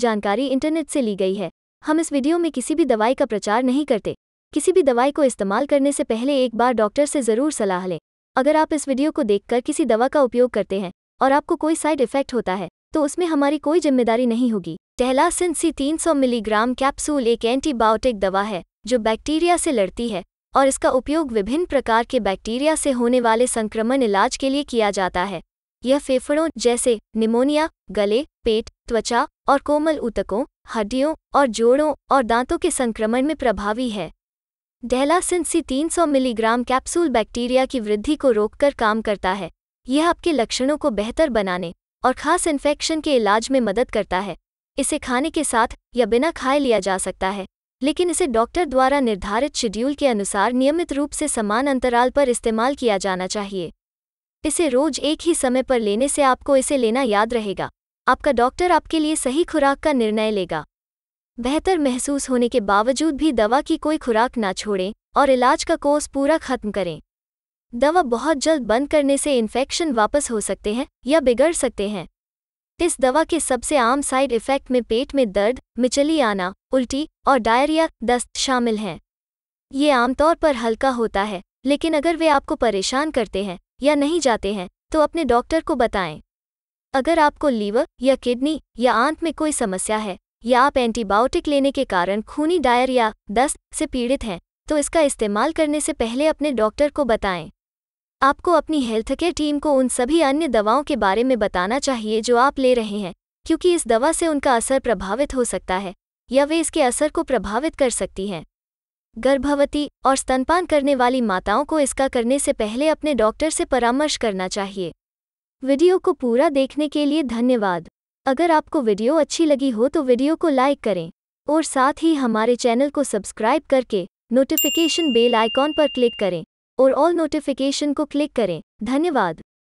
जानकारी इंटरनेट से ली गई है हम इस वीडियो में किसी भी दवाई का प्रचार नहीं करते किसी भी दवाई को इस्तेमाल करने से पहले एक बार डॉक्टर से ज़रूर सलाह लें अगर आप इस वीडियो को देखकर किसी दवा का उपयोग करते हैं और आपको कोई साइड इफेक्ट होता है तो उसमें हमारी कोई जिम्मेदारी नहीं होगी टहलासिन सी 300 मिलीग्राम कैप्सूल एक एंटीबायोटिक दवा है जो बैक्टीरिया से लड़ती है और इसका उपयोग विभिन्न प्रकार के बैक्टीरिया से होने वाले संक्रमण इलाज के लिए किया जाता है यह फेफड़ों जैसे निमोनिया गले पेट त्वचा और कोमल ऊतकों हड्डियों और जोड़ों और दांतों के संक्रमण में प्रभावी है Dalacin C 300 milligram capsule bacteria की वृद्धि को रोककर काम करता है यह आपके लक्षणों को बेहतर बनाने और खास इन्फेक्शन के इलाज में मदद करता है इसे खाने के साथ या बिना खाए लिया जा सकता है लेकिन इसे डॉक्टर द्वारा निर्धारित शेड्यूल के अनुसार नियमित रूप से समान अंतराल पर इस्तेमाल किया जाना चाहिए इसे रोज एक ही समय पर लेने से आपको इसे लेना याद रहेगा आपका डॉक्टर आपके लिए सही खुराक का निर्णय लेगा बेहतर महसूस होने के बावजूद भी दवा की कोई खुराक ना छोड़ें और इलाज का कोर्स पूरा खत्म करें दवा बहुत जल्द बंद करने से इन्फेक्शन वापस हो सकते हैं या बिगड़ सकते हैं इस दवा के सबसे आम साइड इफ़ेक्ट में पेट में दर्द मिचली आना उल्टी और डायरिया दस्त शामिल हैं ये आमतौर पर हल्का होता है लेकिन अगर वे आपको परेशान करते हैं या नहीं जाते हैं तो अपने डॉक्टर को बताएं अगर आपको लीवर या किडनी या आंत में कोई समस्या है या आप एंटीबायोटिक लेने के कारण खूनी डायर या दस्त से पीड़ित हैं तो इसका इस्तेमाल करने से पहले अपने डॉक्टर को बताएं आपको अपनी हेल्थ केयर टीम को उन सभी अन्य दवाओं के बारे में बताना चाहिए जो आप ले रहे हैं क्योंकि इस दवा से उनका असर प्रभावित हो सकता है या वे इसके असर को प्रभावित कर सकती हैं गर्भवती और स्तनपान करने वाली माताओं को इसका करने से पहले अपने डॉक्टर से परामर्श करना चाहिए वीडियो को पूरा देखने के लिए धन्यवाद अगर आपको वीडियो अच्छी लगी हो तो वीडियो को लाइक करें और साथ ही हमारे चैनल को सब्सक्राइब करके नोटिफिकेशन बेल आइकॉन पर क्लिक करें और ऑल नोटिफिकेशन को क्लिक करें धन्यवाद